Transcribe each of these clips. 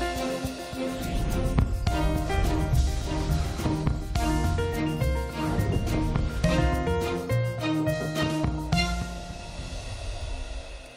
啊！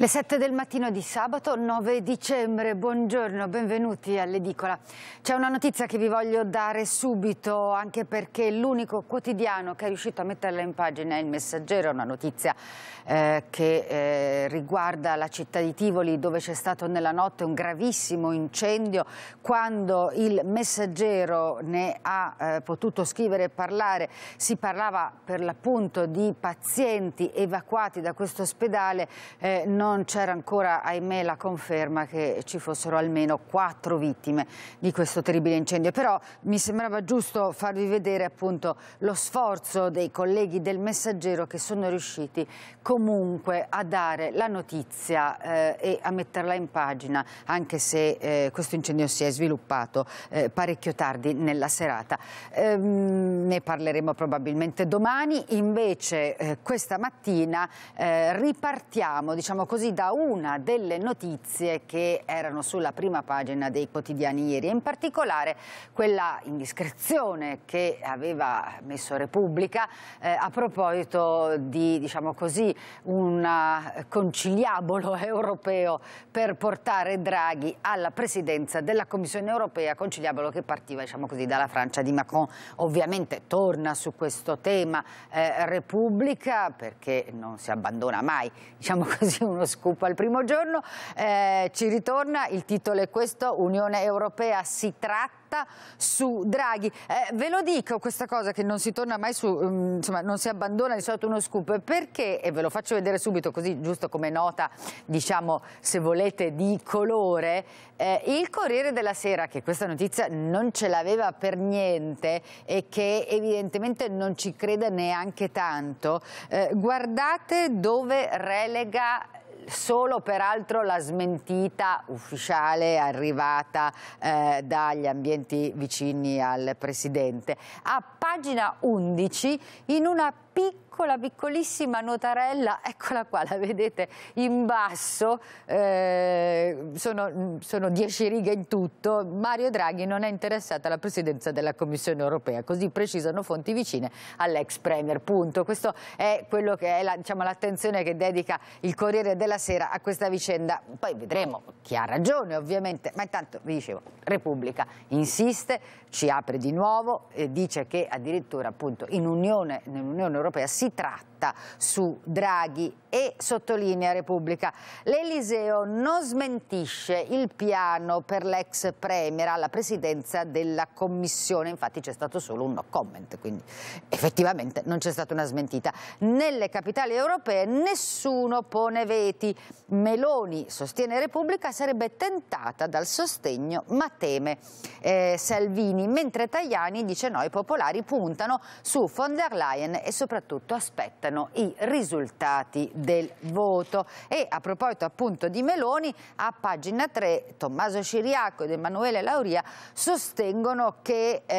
Le 7 del mattino di sabato 9 dicembre, buongiorno, benvenuti all'Edicola. C'è una notizia che vi voglio dare subito, anche perché l'unico quotidiano che è riuscito a metterla in pagina è il Messaggero, una notizia eh, che eh, riguarda la città di Tivoli dove c'è stato nella notte un gravissimo incendio. Quando il Messaggero ne ha eh, potuto scrivere e parlare, si parlava per l'appunto di pazienti evacuati da questo ospedale, eh, non non c'era ancora, ahimè, la conferma che ci fossero almeno quattro vittime di questo terribile incendio. Però mi sembrava giusto farvi vedere appunto lo sforzo dei colleghi del Messaggero che sono riusciti comunque a dare la notizia eh, e a metterla in pagina, anche se eh, questo incendio si è sviluppato eh, parecchio tardi nella serata. Ehm, ne parleremo probabilmente domani, invece eh, questa mattina eh, ripartiamo, diciamo così, così da una delle notizie che erano sulla prima pagina dei quotidiani ieri, e in particolare quella indiscrezione che aveva messo Repubblica eh, a proposito di, diciamo così, un eh, conciliabolo europeo per portare Draghi alla presidenza della Commissione europea, conciliabolo che partiva, diciamo così, dalla Francia di Macron. Ovviamente torna su questo tema eh, Repubblica perché non si abbandona mai, diciamo così, uno scoop al primo giorno, eh, ci ritorna, il titolo è questo, Unione Europea si tratta su Draghi. Eh, ve lo dico questa cosa che non si torna mai su, um, insomma non si abbandona di solito uno scoop, perché, e ve lo faccio vedere subito così giusto come nota, diciamo se volete di colore, eh, il Corriere della Sera che questa notizia non ce l'aveva per niente e che evidentemente non ci crede neanche tanto, eh, guardate dove relega solo peraltro la smentita ufficiale arrivata eh, dagli ambienti vicini al Presidente. A pagina 11, in una piccola, piccolissima notarella, eccola qua, la vedete in basso, eh, sono, sono, dieci righe in tutto, Mario Draghi non è interessato alla presidenza della Commissione europea, così precisano fonti vicine all'ex Premier, punto. Questo è quello che è l'attenzione la, diciamo, che dedica il Corriere della Sera a questa vicenda, poi vedremo chi ha ragione ovviamente, ma intanto vi dicevo, Repubblica insiste, ci apre di nuovo, e eh, dice che addirittura appunto in Unione, Europea europea si tratta puntata su Draghi e sottolinea Repubblica. L'Eliseo non smentisce il piano per l'ex Premier alla presidenza della Commissione, infatti c'è stato solo un no comment, quindi effettivamente non c'è stata una smentita. Nelle capitali europee nessuno pone veti. Meloni, sostiene Repubblica, sarebbe tentata dal sostegno ma teme eh, Salvini, mentre Tajani dice no, i popolari puntano su von der Leyen e soprattutto aspettano aspettano i risultati del voto. E a proposito appunto di Meloni, a pagina 3 Tommaso Ciriaco ed Emanuele Lauria sostengono che eh,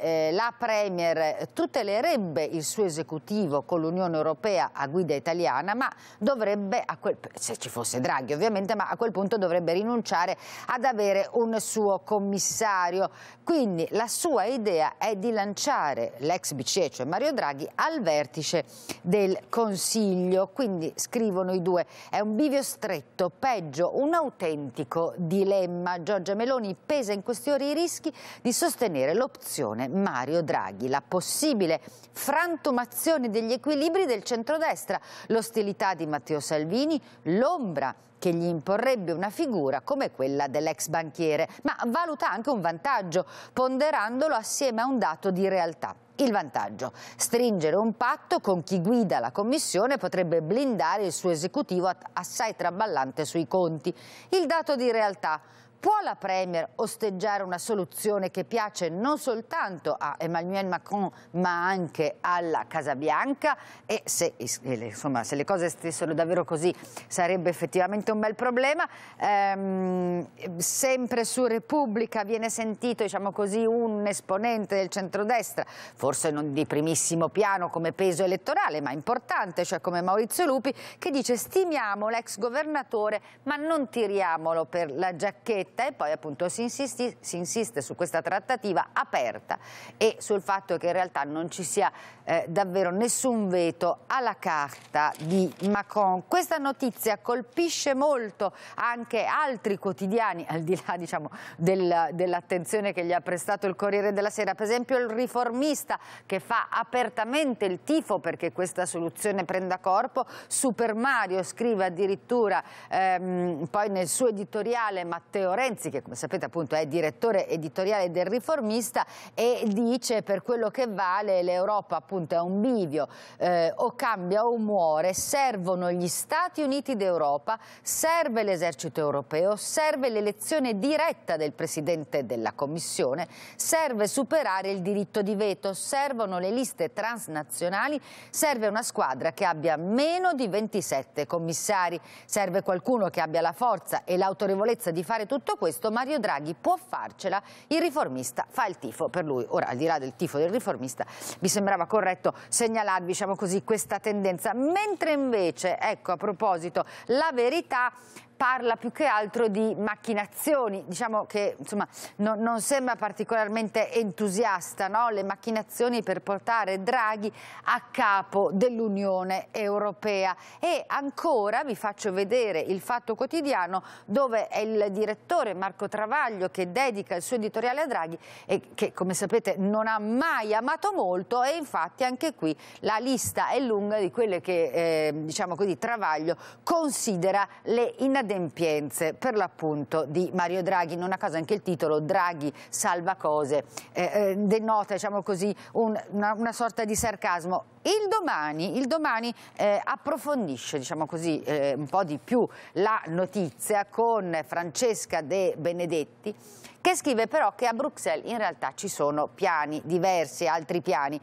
eh, la Premier tutelerebbe il suo esecutivo con l'Unione Europea a guida italiana, ma dovrebbe, quel, se ci fosse Draghi ovviamente, ma a quel punto dovrebbe rinunciare ad avere un suo commissario. Quindi la sua idea è di lanciare l'ex BCE, cioè Mario Draghi, al vertice del Consiglio. Quindi scrivono i due, è un bivio stretto, peggio, un autentico dilemma. Giorgia Meloni pesa in ore i rischi di sostenere l'opzione Mario Draghi, la possibile frantumazione degli equilibri del centrodestra, l'ostilità di Matteo Salvini, l'ombra che gli imporrebbe una figura come quella dell'ex banchiere, ma valuta anche un vantaggio, ponderandolo assieme a un dato di realtà. Il vantaggio. Stringere un patto con chi guida la Commissione potrebbe blindare il suo esecutivo assai traballante sui conti. Il dato di realtà Può la Premier osteggiare una soluzione che piace non soltanto a Emmanuel Macron ma anche alla Casa Bianca e se, insomma, se le cose stessero davvero così sarebbe effettivamente un bel problema. Ehm, sempre su Repubblica viene sentito diciamo così, un esponente del centrodestra, forse non di primissimo piano come peso elettorale ma importante, cioè come Maurizio Lupi, che dice stimiamo l'ex governatore ma non tiriamolo per la giacchetta e poi appunto si, insisti, si, insiste su questa trattativa aperta e sul fatto che in realtà non ci sia eh, davvero nessun veto alla carta di Macron. Questa notizia colpisce molto anche altri quotidiani, al di là diciamo, del, dell'attenzione che gli ha prestato il Corriere della Sera, per esempio il riformista che fa apertamente il tifo perché questa soluzione prenda corpo, Super Mario scrive addirittura ehm, poi nel suo editoriale Matteo Re Renzi, che come sapete appunto è direttore editoriale del Riformista, e dice per quello che vale l'Europa appunto è un bivio, eh, o cambia o muore, servono gli Stati Uniti d'Europa, serve l'esercito europeo, serve l'elezione diretta del Presidente della Commissione, serve superare il diritto di veto, servono le liste transnazionali, serve una squadra che abbia meno di 27 commissari, serve qualcuno che abbia la forza e l'autorevolezza di fare tutto Detto questo, Mario Draghi può farcela, il riformista fa il tifo per lui. Ora, al di là del tifo del riformista, mi sembrava corretto segnalare diciamo così, questa tendenza, mentre invece, ecco a proposito, la verità parla più che altro di macchinazioni, diciamo che insomma, no, non sembra particolarmente entusiasta no? le macchinazioni per portare Draghi a capo dell'Unione Europea e ancora vi faccio vedere il Fatto Quotidiano dove è il direttore Marco Travaglio che dedica il suo editoriale a Draghi e che come sapete non ha mai amato molto e infatti anche qui la lista è lunga di quelle che eh, diciamo così, Travaglio considera le inadeguate inadempienze per l'appunto di Mario Draghi, non a caso anche il titolo Draghi salva cose, eh, eh, denota diciamo così, un, una, una, sorta di sarcasmo. Il domani, il domani eh, approfondisce diciamo così, eh, un po' di più la notizia con Francesca De Benedetti che scrive però che a Bruxelles in realtà ci sono piani diversi, altri piani.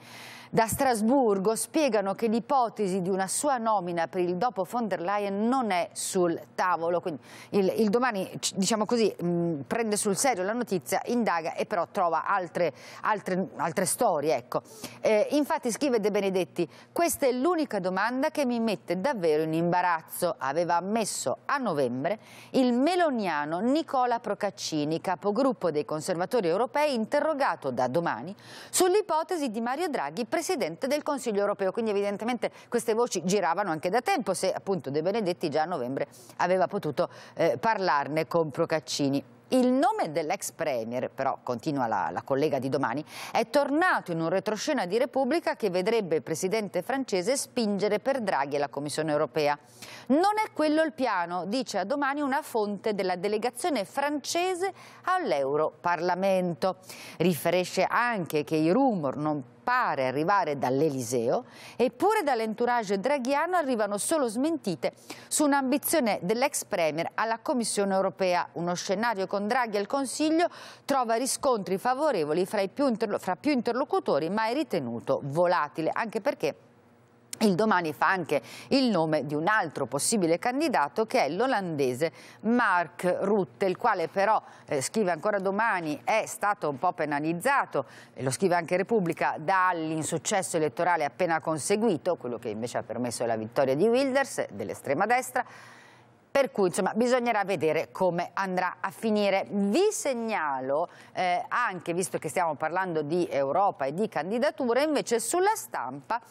Da Strasburgo spiegano che l'ipotesi di una sua nomina per il dopo von der Leyen non è sul tavolo. Quindi il, il domani, diciamo così, mh, mm, prende sul serio la notizia, indaga e però trova altre, altre, altre storie. Ecco. Eh, infatti scrive De Benedetti, questa è l'unica domanda che mi mette davvero in imbarazzo. Aveva ammesso a novembre il meloniano Nicola Procaccini, capogruppo dei conservatori europei, interrogato da domani sull'ipotesi di Mario Draghi, presentato Presidente del Consiglio europeo. Quindi evidentemente queste voci giravano anche da tempo se appunto De Benedetti già a novembre aveva potuto eh, parlarne con Procaccini. Il nome dell'ex premier, però continua la, la, collega di domani, è tornato in un retroscena di Repubblica che vedrebbe il presidente francese spingere per Draghi e la Commissione europea. Non è quello il piano, dice a domani una fonte della delegazione francese all'Europarlamento. Riferisce anche che i rumor non pare arrivare dall'Eliseo, eppure dall'entourage draghiano arrivano solo smentite su un'ambizione dell'ex premier alla Commissione europea. Uno scenario con Draghi al Consiglio trova riscontri favorevoli fra più, fra più interlocutori, ma è ritenuto volatile, anche perché il domani fa anche il nome di un altro possibile candidato che è l'olandese Mark Rutte, il quale però, eh, scrive ancora domani, è stato un po' penalizzato, e lo scrive anche Repubblica, dall'insuccesso elettorale appena conseguito, quello che invece ha permesso la vittoria di Wilders, dell'estrema destra, per cui insomma, bisognerà vedere come andrà a finire. Vi segnalo eh, anche, visto che stiamo parlando di Europa e di candidature, invece sulla stampa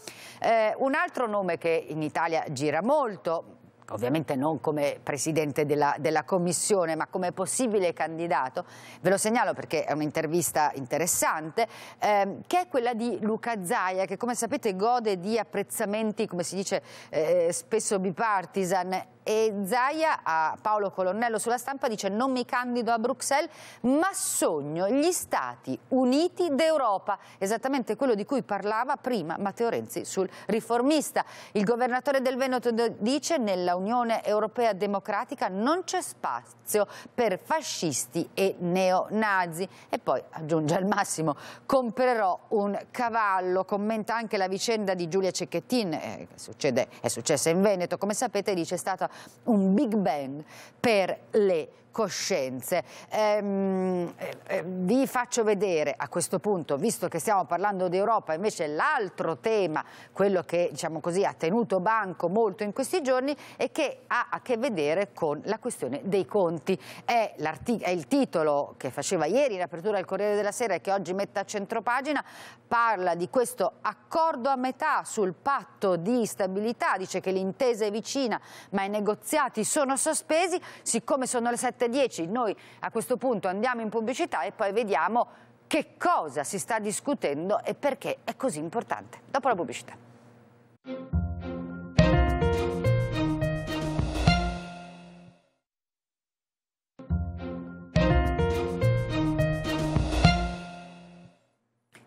eh, un altro nome che in Italia gira molto, ovviamente non come presidente della, della, commissione ma come possibile candidato, ve lo segnalo perché è un'intervista interessante, ehm, che è quella di Luca Zaia che come sapete gode di apprezzamenti, come si dice, eh, spesso bipartisan e Zaia a Paolo Colonnello sulla stampa dice non mi candido a Bruxelles ma sogno gli Stati Uniti d'Europa, esattamente quello di cui parlava prima Matteo Renzi sul riformista. Il governatore del Veneto dice nella Unione Europea Democratica non c'è spazio per fascisti e neonazi e poi aggiunge al massimo comprerò un cavallo, commenta anche la vicenda di Giulia Cecchettin, eh, succede, è successa in Veneto come sapete, dice è stata un Big Bang per le coscienze. Ehm, eh, eh, vi faccio vedere a questo punto, visto che stiamo parlando di Europa, invece l'altro tema, quello che diciamo così, ha tenuto banco molto in questi giorni e che ha a che vedere con la questione dei conti. È, è il titolo che faceva ieri l'apertura del Corriere della Sera e che oggi mette a centropagina, parla di questo accordo a metà sul patto di stabilità, dice che l'intesa è vicina ma i negoziati sono sospesi, siccome sono le sette 7.10. Noi a questo punto andiamo in pubblicità e poi vediamo che cosa si sta discutendo e perché è così importante. Dopo la pubblicità.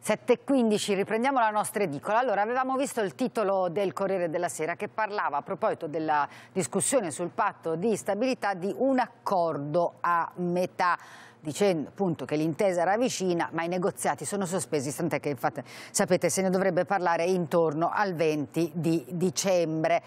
7.15, riprendiamo la nostra edicola. Allora, avevamo visto il titolo del Corriere della Sera che parlava a proposito della discussione sul patto di stabilità di un accordo a metà dicendo appunto che l'intesa era vicina ma i negoziati sono sospesi, tant'è che infatti sapete se ne dovrebbe parlare intorno al 20 di dicembre.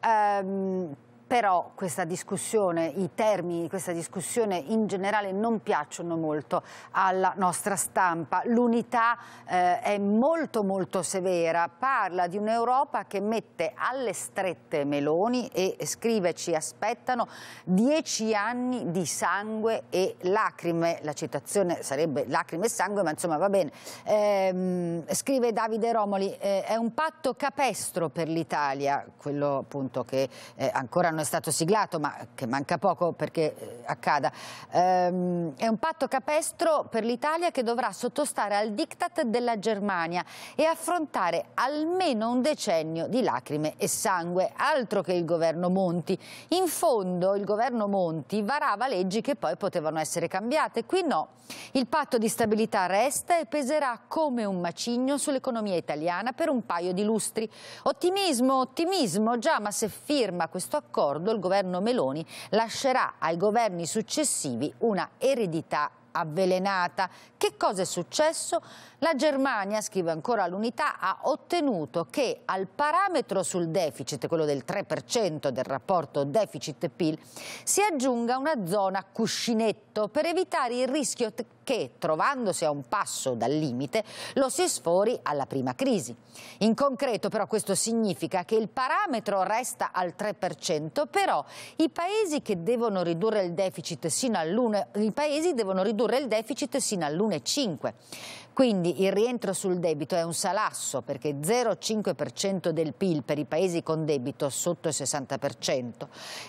Ehm, però questa discussione, i termini di questa discussione in generale non piacciono molto alla nostra stampa. L'unità eh, è molto molto severa, parla di un'Europa che mette alle strette Meloni e scrive ci aspettano dieci anni di sangue e lacrime, la citazione sarebbe lacrime e sangue ma insomma va bene, ehm, scrive Davide Romoli, eh, è un patto capestro per l'Italia, quello appunto che eh, ancora noi è stato siglato, ma che manca poco perché eh, accada. Ehm, è un patto capestro per l'Italia che dovrà sottostare al diktat della Germania e affrontare almeno un decennio di lacrime e sangue, altro che il governo Monti. In fondo il governo Monti varava leggi che poi potevano essere cambiate, qui no. Il patto di stabilità resta e peserà come un macigno sull'economia italiana per un paio di lustri. Ottimismo, ottimismo già, ma se firma questo accordo accordo il governo Meloni lascerà ai governi successivi una eredità avvelenata. Che cosa è successo? La Germania, scrive ancora l'unità, ha ottenuto che al parametro sul deficit, quello del 3% del rapporto deficit-PIL, si aggiunga una zona cuscinetto per evitare il rischio che, trovandosi a un passo dal limite, lo si sfori alla prima crisi. In concreto però questo significa che il parametro resta al 3%, però i paesi che devono ridurre il deficit sino all'1,5 quindi il rientro sul debito è un salasso perché 0,5% del PIL per i paesi con debito sotto il 60%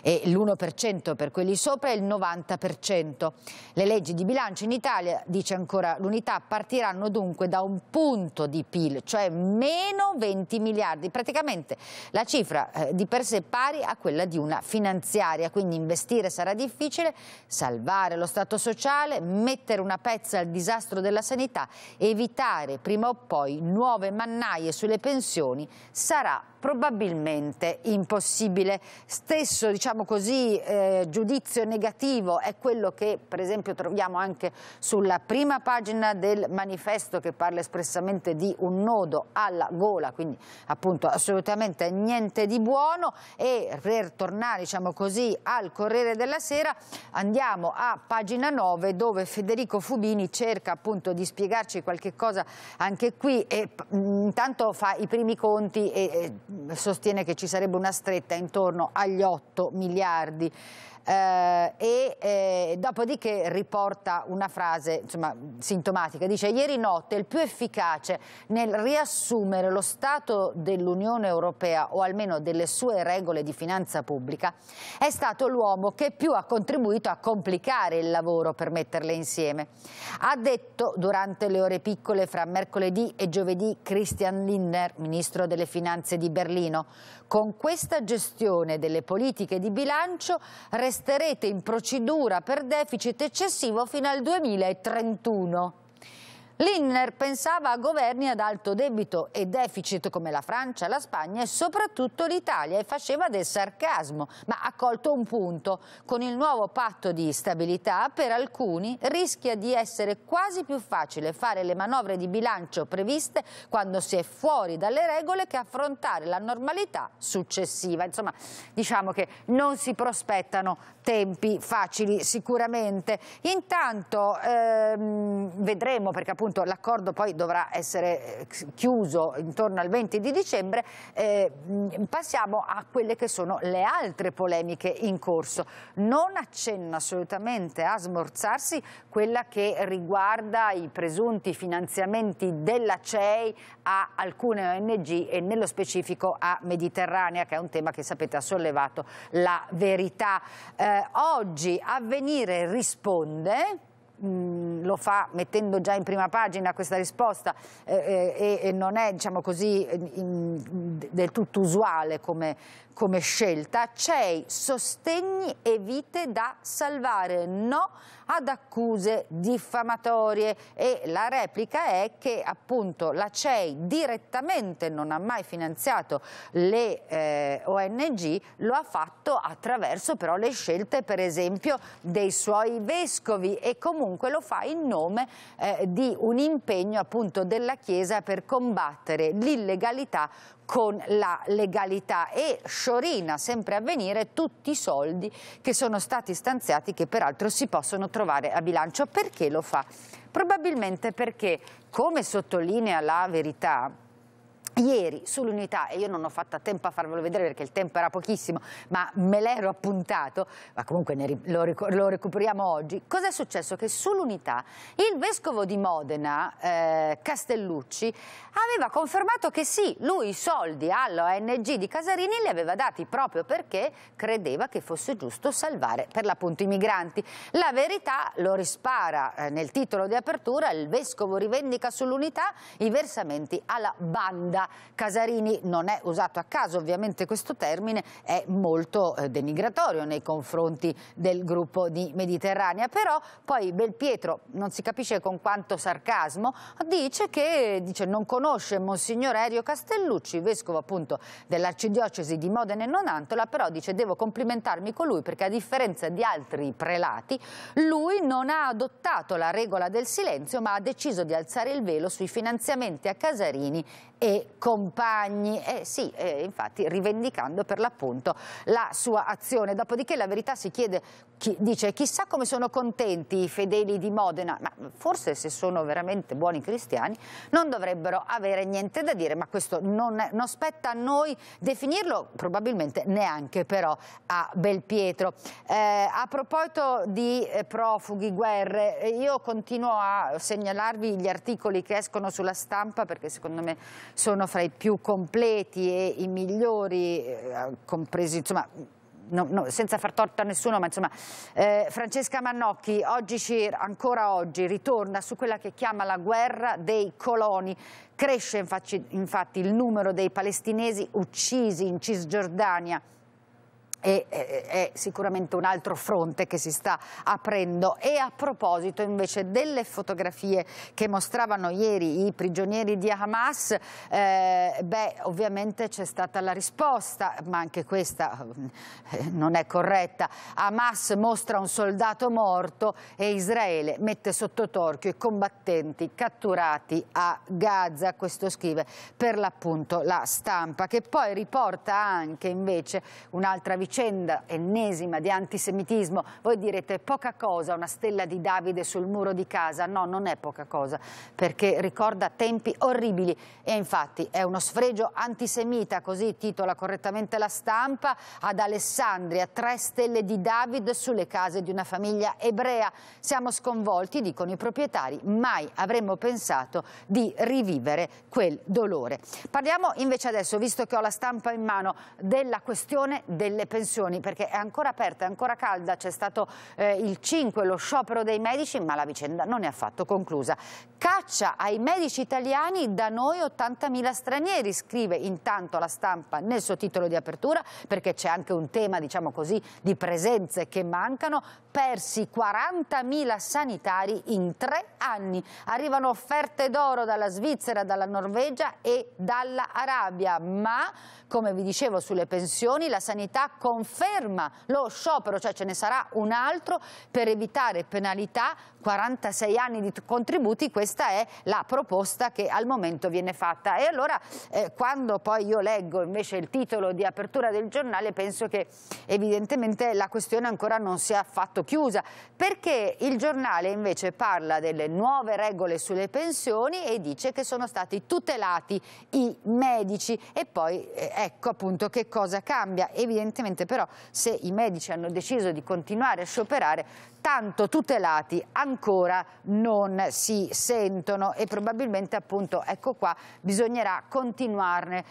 e l'1% per quelli sopra e il 90%. Le leggi di bilancio in Italia, dice ancora l'unità, partiranno dunque da un punto di PIL, cioè meno 20 miliardi, praticamente la cifra eh, di per sé pari a quella di una finanziaria, quindi investire sarà difficile, salvare lo Stato sociale, mettere una pezza al disastro della sanità evitare prima o poi nuove mannaie sulle pensioni sarà probabilmente impossibile. Stesso diciamo così, eh, giudizio negativo è quello che per esempio troviamo anche sulla prima pagina del manifesto che parla espressamente di un nodo alla gola, quindi appunto assolutamente niente di buono e per tornare diciamo così, al Corriere della Sera andiamo a pagina 9 dove Federico Fubini cerca appunto di spiegarci qualche cosa anche qui e intanto fa i primi conti e, e sostiene che ci sarebbe una stretta intorno agli 8 miliardi eh, e eh, dopodiché riporta una frase insomma, sintomatica, dice ieri notte il più efficace nel riassumere lo stato dell'Unione Europea o almeno delle sue regole di finanza pubblica è stato l'uomo che più ha contribuito a complicare il lavoro per metterle insieme. Ha detto durante le ore piccole fra mercoledì e giovedì Christian Lindner, ministro delle finanze di Berlino, con questa gestione delle politiche di bilancio resterete in procedura per deficit eccessivo fino al 2031. Linner pensava a governi ad alto debito e deficit come la Francia, la Spagna e soprattutto l'Italia e faceva del sarcasmo, ma ha colto un punto. Con il nuovo patto di stabilità per alcuni rischia di essere quasi più facile fare le manovre di bilancio previste quando si è fuori dalle regole che affrontare la normalità successiva. Insomma, diciamo che non si prospettano tempi facili sicuramente. Intanto ehm, vedremo perché appunto appunto l'accordo poi dovrà essere eh, chiuso intorno al 20 di dicembre, eh, passiamo a quelle che sono le altre polemiche in corso. Non accenna assolutamente a smorzarsi quella che riguarda i presunti finanziamenti della CEI a alcune ONG e nello specifico a Mediterranea, che è un tema che sapete ha sollevato la verità. Eh, oggi avvenire risponde mh, lo fa mettendo già in prima pagina questa risposta eh, eh e, e non è diciamo così, in, del tutto usuale come, come scelta, CEI, sostegni e vite da salvare, no ad accuse diffamatorie e la replica è che appunto la CEI direttamente non ha mai finanziato le eh, ONG, lo ha fatto attraverso però le scelte per esempio dei suoi vescovi e comunque lo fa in nome eh, di un impegno appunto della Chiesa per combattere l'illegalità con la legalità e sciorina sempre a venire tutti i soldi che sono stati stanziati che peraltro si possono trovare a bilancio. Perché lo fa? Probabilmente perché, come sottolinea la verità, Ieri sull'unità, e io non ho fatto a tempo a farvelo vedere perché il tempo era pochissimo, ma me l'ero appuntato, ma comunque ne, lo, lo, recuperiamo oggi, cosa è successo? Che sull'unità il vescovo di Modena, eh, Castellucci, aveva confermato che sì, lui i soldi all'ONG di Casarini li aveva dati proprio perché credeva che fosse giusto salvare per l'appunto i migranti. La verità lo rispara eh, nel titolo di apertura, il vescovo rivendica sull'unità i versamenti alla banda Carla Casarini. Non è usato a caso, ovviamente questo termine è molto eh, denigratorio nei confronti del gruppo di Mediterranea, però poi Belpietro, non si capisce con quanto sarcasmo, dice che dice, non conosce Monsignor Erio Castellucci, vescovo appunto dell'arcidiocesi di Modena e Nonantola, però dice devo complimentarmi con lui perché a differenza di altri prelati, lui non ha adottato la regola del silenzio ma ha deciso di alzare il velo sui finanziamenti a Casarini e compagni, eh sì, eh, infatti rivendicando per l'appunto la sua azione. Dopodiché la verità si chiede, chi, dice chissà come sono contenti i fedeli di Modena, ma forse se sono veramente buoni cristiani non dovrebbero avere niente da dire, ma questo non, è, non spetta a noi definirlo, probabilmente neanche però a Belpietro. Eh, a proposito di eh, profughi, guerre, eh, io continuo a segnalarvi gli articoli che escono sulla stampa perché secondo me sono fra i più completi e i migliori, eh, compresi insomma, No, no, senza far torto a nessuno, ma insomma, eh, Francesca Mannocchi oggi ci, ancora oggi ritorna su quella che chiama la guerra dei coloni. Cresce infatti, infatti il numero dei palestinesi uccisi in Cisgiordania e è sicuramente un altro fronte che si sta aprendo e a proposito invece delle fotografie che mostravano ieri i prigionieri di Hamas eh, beh ovviamente c'è stata la risposta ma anche questa eh, non è corretta Hamas mostra un soldato morto e Israele mette sotto torchio i combattenti catturati a Gaza questo scrive per l'appunto la stampa che poi riporta anche invece un'altra vicenda vicenda ennesima di antisemitismo. Voi direte poca cosa una stella di Davide sul muro di casa. No, non è poca cosa, perché ricorda tempi orribili e infatti è uno sfregio antisemita, così titola correttamente la stampa, ad Alessandria, tre stelle di Davide sulle case di una famiglia ebrea. Siamo sconvolti, dicono i proprietari, mai avremmo pensato di rivivere quel dolore. Parliamo invece adesso, visto che ho la stampa in mano, della questione delle pensioni tensioni perché è ancora aperta, è ancora calda, c'è stato eh, il 5, lo sciopero dei medici, ma la vicenda non è affatto conclusa. Caccia ai medici italiani, da noi 80.000 stranieri, scrive intanto la stampa nel suo titolo di apertura perché c'è anche un tema, diciamo così, di presenze che mancano, persi 40.000 sanitari in tre anni. Arrivano offerte d'oro dalla Svizzera, dalla Norvegia e dall'Arabia, ma come vi dicevo sulle pensioni la sanità con conferma lo sciopero, cioè ce ne sarà un altro per evitare penalità 46 anni di contributi, questa è la proposta che al momento viene fatta. E allora eh, quando poi io leggo invece il titolo di apertura del giornale penso che evidentemente la questione ancora non sia affatto chiusa, perché il giornale invece parla delle nuove regole sulle pensioni e dice che sono stati tutelati i medici e poi eh, ecco appunto che cosa cambia. Evidentemente però se i medici hanno deciso di continuare a scioperare, tanto tutelati andranno ancora non si sentono e probabilmente appunto ecco qua bisognerà continuare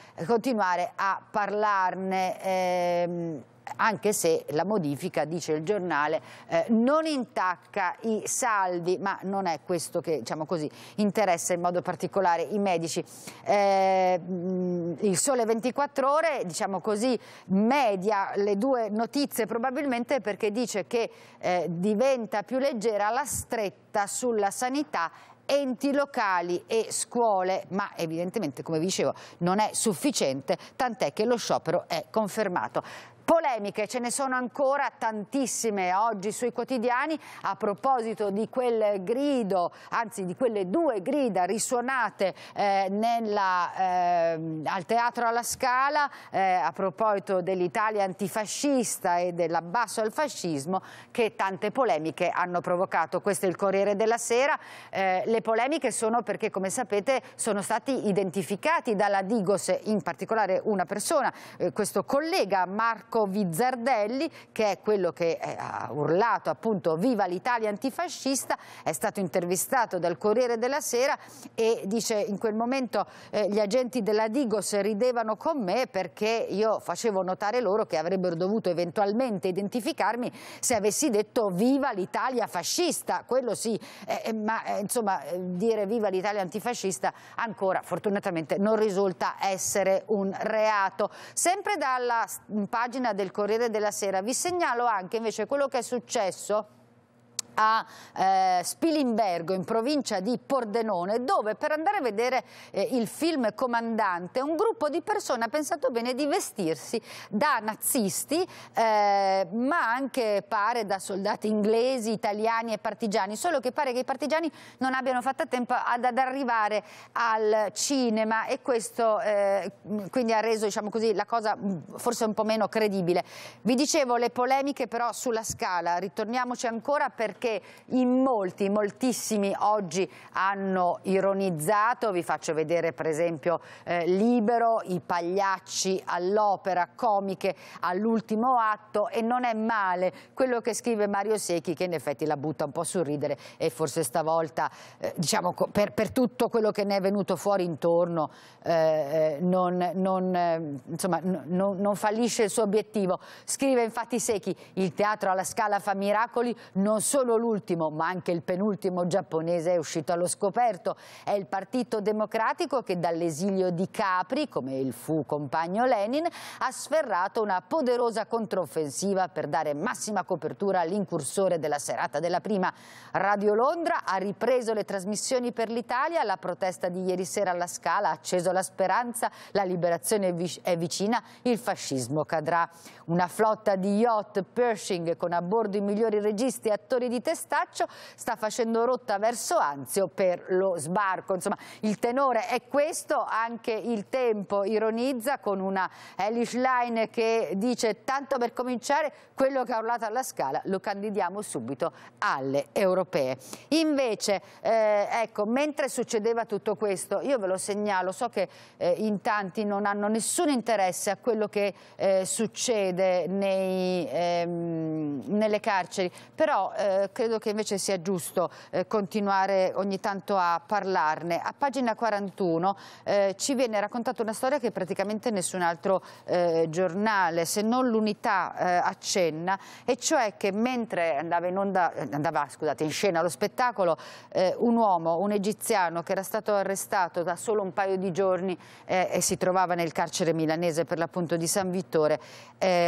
a parlarne. Ehm, anche se la modifica, dice il giornale, eh, non intacca i saldi, ma non è questo che diciamo così, interessa in modo particolare i medici. Eh, mm, il Sole 24 Ore, diciamo così, media le due notizie probabilmente perché dice che eh, diventa più leggera la stretta sulla sanità enti locali e scuole, ma evidentemente, come vi dicevo, non è sufficiente, tant'è che lo sciopero è confermato. Polemiche ce ne sono ancora tantissime oggi sui quotidiani a proposito di quel grido, anzi di quelle due grida risuonate eh, nella, eh, al Teatro alla Scala eh, a proposito dell'Italia antifascista e dell'abbasso al fascismo che tante polemiche hanno provocato. Questo è il Corriere della Sera. Eh, le polemiche sono perché come sapete sono stati identificati dalla Digos in particolare una persona, eh, questo collega Marco Marco Vizzardelli che è quello che eh, ha urlato appunto viva l'Italia antifascista, è stato intervistato dal Corriere della Sera e dice in quel momento eh, gli agenti della Digos ridevano con me perché io facevo notare loro che avrebbero dovuto eventualmente identificarmi se avessi detto viva l'Italia fascista, quello sì, eh, eh ma eh, insomma eh, dire viva l'Italia antifascista ancora fortunatamente non risulta essere un reato. Sempre dalla mm, pagina pagina del Corriere della Sera. Vi segnalo anche invece quello che è successo a eh, Spilimbergo in provincia di Pordenone dove per andare a vedere eh, il film Comandante un gruppo di persone ha pensato bene di vestirsi da nazisti eh, ma anche pare da soldati inglesi, italiani e partigiani solo che pare che i partigiani non abbiano fatto tempo ad, ad arrivare al cinema e questo eh, quindi ha reso diciamo così, la cosa mm, forse un po' meno credibile. Vi dicevo le polemiche però sulla scala, ritorniamoci ancora perché che in molti, moltissimi oggi hanno ironizzato, vi faccio vedere per esempio eh, Libero, i pagliacci all'opera, comiche all'ultimo atto e non è male quello che scrive Mario Secchi che in effetti la butta un po' a sorridere e forse stavolta eh, diciamo, per, per, tutto quello che ne è venuto fuori intorno eh, eh non, non, eh, insomma, non, non fallisce il suo obiettivo. Scrive infatti Secchi, il teatro alla Scala fa miracoli non solo solo l'ultimo, ma anche il penultimo giapponese è uscito allo scoperto. È il Partito Democratico che dall'esilio di Capri, come il fu compagno Lenin, ha sferrato una poderosa controffensiva per dare massima copertura all'incursore della serata della prima. Radio Londra ha ripreso le trasmissioni per l'Italia, la protesta di ieri sera alla Scala ha acceso la speranza, la liberazione è vicina, il fascismo cadrà. Una flotta di yacht Pershing con a bordo i migliori registi e attori di Testaccio sta facendo rotta verso Anzio per lo sbarco. Insomma, il tenore è questo, anche il tempo ironizza con una Elish Line che dice tanto per cominciare quello che ha urlato alla scala lo candidiamo subito alle europee. Invece, eh, ecco, mentre succedeva tutto questo, io ve lo segnalo, so che eh, in tanti non hanno nessun interesse a quello che eh, succede nei, ehm, nelle carceri, però eh, credo che invece sia giusto eh, continuare ogni tanto a parlarne. A pagina 41 eh, ci viene raccontata una storia che praticamente nessun altro eh, giornale, se non l'unità, accenna, e cioè che mentre andava in onda, andava, scusate, in scena lo spettacolo, un uomo, un egiziano che era stato arrestato da solo un paio di giorni e si trovava nel carcere milanese per l'appunto di San Vittore,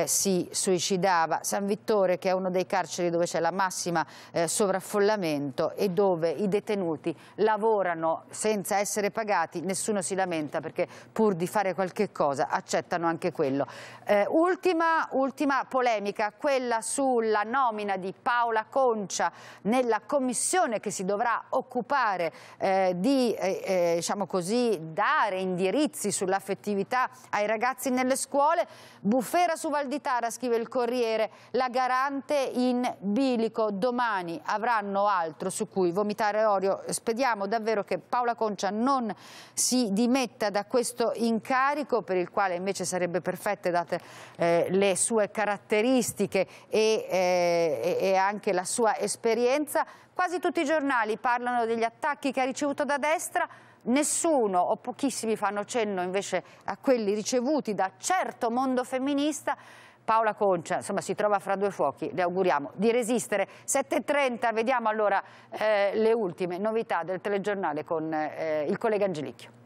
si suicidava. San Vittore, che è uno dei carceri dove c'è la massima eh, sovraffollamento e dove i detenuti lavorano senza essere pagati, nessuno si lamenta perché pur di fare qualche cosa accettano anche quello. Eh, ultima, ultima polemica, quella sulla nomina di Paola Concia nella commissione che si dovrà occupare eh, di eh, eh diciamo così, dare indirizzi sull'affettività ai ragazzi nelle scuole. Bufera su Valditara, scrive il Corriere, la garante in bilico domani domani avranno altro su cui vomitare olio. Speriamo davvero che Paola Concia non si dimetta da questo incarico per il quale invece sarebbe perfette date eh, le sue caratteristiche e, eh, e anche la sua esperienza. Quasi tutti i giornali parlano degli attacchi che ha ricevuto da destra, nessuno o pochissimi fanno cenno invece a quelli ricevuti da certo mondo femminista Paola Concia, insomma si trova fra due fuochi, le auguriamo di resistere. 7.30, vediamo allora eh, le ultime novità del telegiornale con eh, il collega Angelicchio.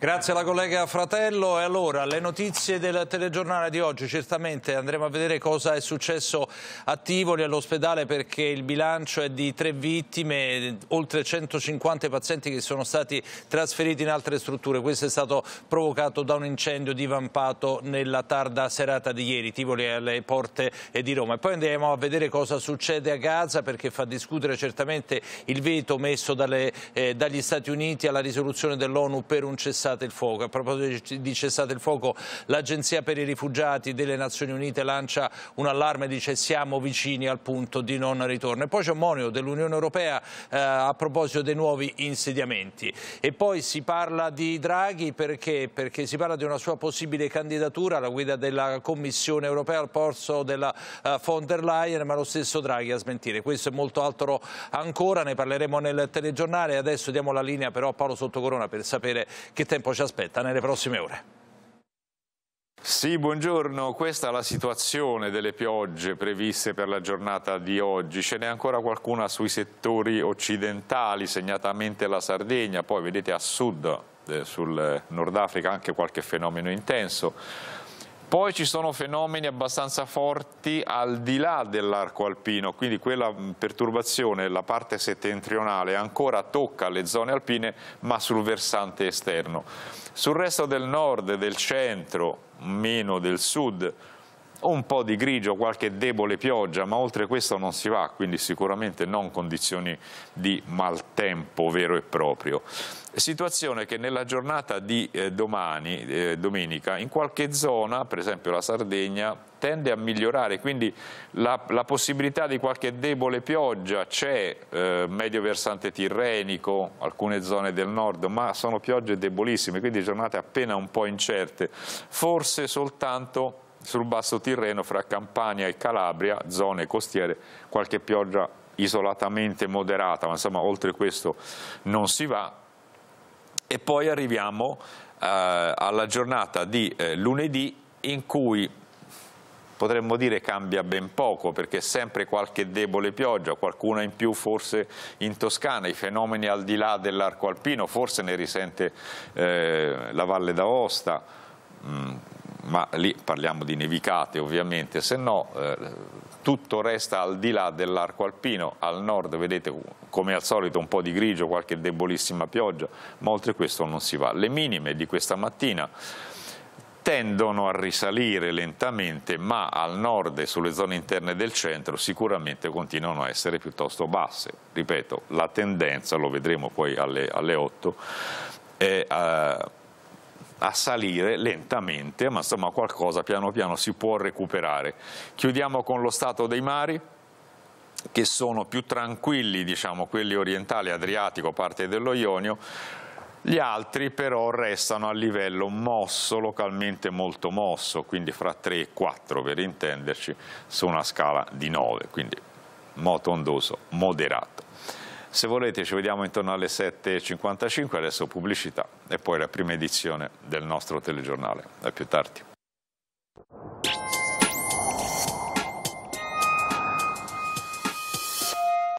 Grazie alla collega Fratello e allora le notizie del telegiornale di oggi certamente andremo a vedere cosa è successo a Tivoli all'ospedale perché il bilancio è di tre vittime, oltre 150 pazienti che sono stati trasferiti in altre strutture, questo è stato provocato da un incendio divampato nella tarda serata di ieri, Tivoli è alle porte di Roma e poi andremo a vedere cosa succede a Gaza perché fa discutere certamente il veto messo dalle, eh, dagli Stati Uniti alla risoluzione dell'ONU per un cessato cessate il fuoco. A proposito di cessate il fuoco, l'Agenzia per i rifugiati delle Nazioni Unite lancia un allarme e dice siamo vicini al punto di non ritorno. E poi c'è un monito dell'Unione Europea eh, a proposito dei nuovi insediamenti. E poi si parla di Draghi perché? Perché si parla di una sua possibile candidatura alla guida della Commissione Europea al posto della eh, von der Leyen, ma lo stesso Draghi a smentire. Questo è molto altro ancora, ne parleremo nel telegiornale. Adesso diamo la linea però a Paolo Sottocorona per sapere che tema tempo ci aspetta nelle prossime ore? Sì, buongiorno. Questa è la situazione delle piogge previste per la giornata di oggi. Ce n'è ancora qualcuna sui settori occidentali, segnatamente la Sardegna, poi vedete a sud, eh, sul Nord Africa, anche qualche fenomeno intenso. Poi ci sono fenomeni abbastanza forti al di là dell'arco alpino, quindi quella perturbazione, la parte settentrionale, ancora tocca le zone alpine ma sul versante esterno. Sul resto del nord, del centro, meno del sud, un po' di grigio, qualche debole pioggia, ma oltre questo non si va, quindi sicuramente non condizioni di maltempo vero e proprio. Situazione che nella giornata di eh, domani, eh, domenica, in qualche zona, per esempio la Sardegna, tende a migliorare, quindi la, la possibilità di qualche debole pioggia c'è, eh, medio versante tirrenico, alcune zone del nord, ma sono piogge debolissime, quindi giornate appena un po' incerte, forse soltanto sul basso Tirreno fra Campania e Calabria, zone costiere, qualche pioggia isolatamente moderata, ma insomma oltre questo non si va. E poi arriviamo eh, alla giornata di eh, lunedì in cui potremmo dire cambia ben poco perché sempre qualche debole pioggia, qualcuna in più forse in Toscana, i fenomeni al di là dell'arco alpino, forse ne risente eh, la Valle d'Aosta, mm, ma lì parliamo di nevicate ovviamente, se no eh, tutto resta al di là dell'arco alpino, al nord vedete come al solito un po' di grigio, qualche debolissima pioggia, ma oltre questo non si va. Le minime di questa mattina tendono a risalire lentamente, ma al nord e sulle zone interne del centro sicuramente continuano a essere piuttosto basse. Ripeto, la tendenza, lo vedremo poi alle, alle 8, è... Eh, a salire lentamente, ma insomma qualcosa piano piano si può recuperare. Chiudiamo con lo stato dei mari che sono più tranquilli, diciamo, quelli orientali, Adriatico, parte dello Ionio, gli altri però restano a livello mosso, localmente molto mosso, quindi fra 3 e 4 per intenderci, su una scala di 9, quindi moto ondoso moderato. Se volete ci vediamo intorno alle 7.55, adesso pubblicità e poi la prima edizione del nostro telegiornale. A più tardi.